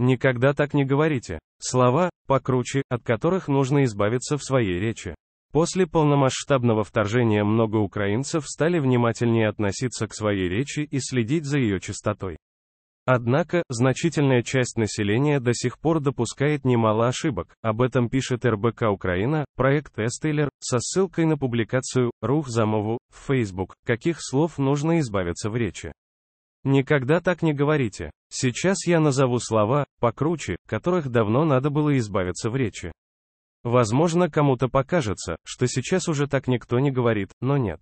Никогда так не говорите. Слова, покруче, от которых нужно избавиться в своей речи. После полномасштабного вторжения много украинцев стали внимательнее относиться к своей речи и следить за ее чистотой. Однако, значительная часть населения до сих пор допускает немало ошибок, об этом пишет РБК Украина, проект Эстейлер, со ссылкой на публикацию «Рух Замову» в Facebook, каких слов нужно избавиться в речи. Никогда так не говорите. Сейчас я назову слова, покруче, которых давно надо было избавиться в речи. Возможно, кому-то покажется, что сейчас уже так никто не говорит, но нет.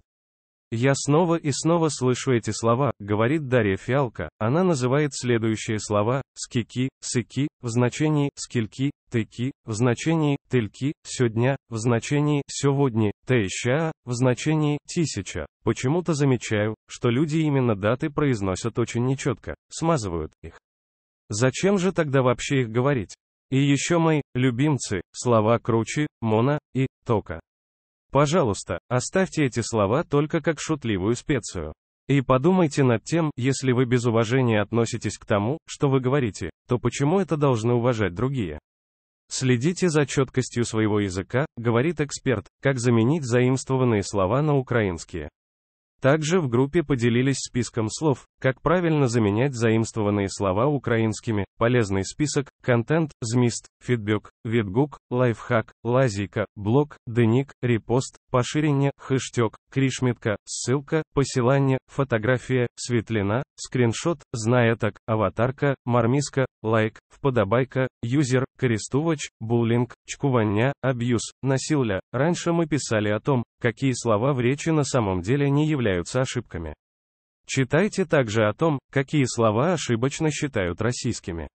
Я снова и снова слышу эти слова, говорит Дарья Фиалка, она называет следующие слова, скики, сыки, в значении, скильки, тыки, в значении, тельки, сегодня, в значении сегодня, теща, в значении тысяча. почему Почему-то замечаю, что люди именно даты произносят очень нечетко, смазывают их. Зачем же тогда вообще их говорить? И еще мои, любимцы, слова круче, мона и тока. Пожалуйста, оставьте эти слова только как шутливую специю. И подумайте над тем, если вы без уважения относитесь к тому, что вы говорите, то почему это должны уважать другие? Следите за четкостью своего языка, говорит эксперт, как заменить заимствованные слова на украинские. Также в группе поделились списком слов, как правильно заменять заимствованные слова украинскими, полезный список, контент, змист, фидбэк, видгук, лайфхак, лазика, блог, деник, репост, поширение, хэштег, кришметка, ссылка, посилание, фотография, светлина, скриншот, знаеток, аватарка, мармиска, лайк, вподобайка, юзер, крестувач, буллинг, чкування, абьюз, насилля. Раньше мы писали о том, какие слова в речи на самом деле не являются ошибками. Читайте также о том, какие слова ошибочно считают российскими.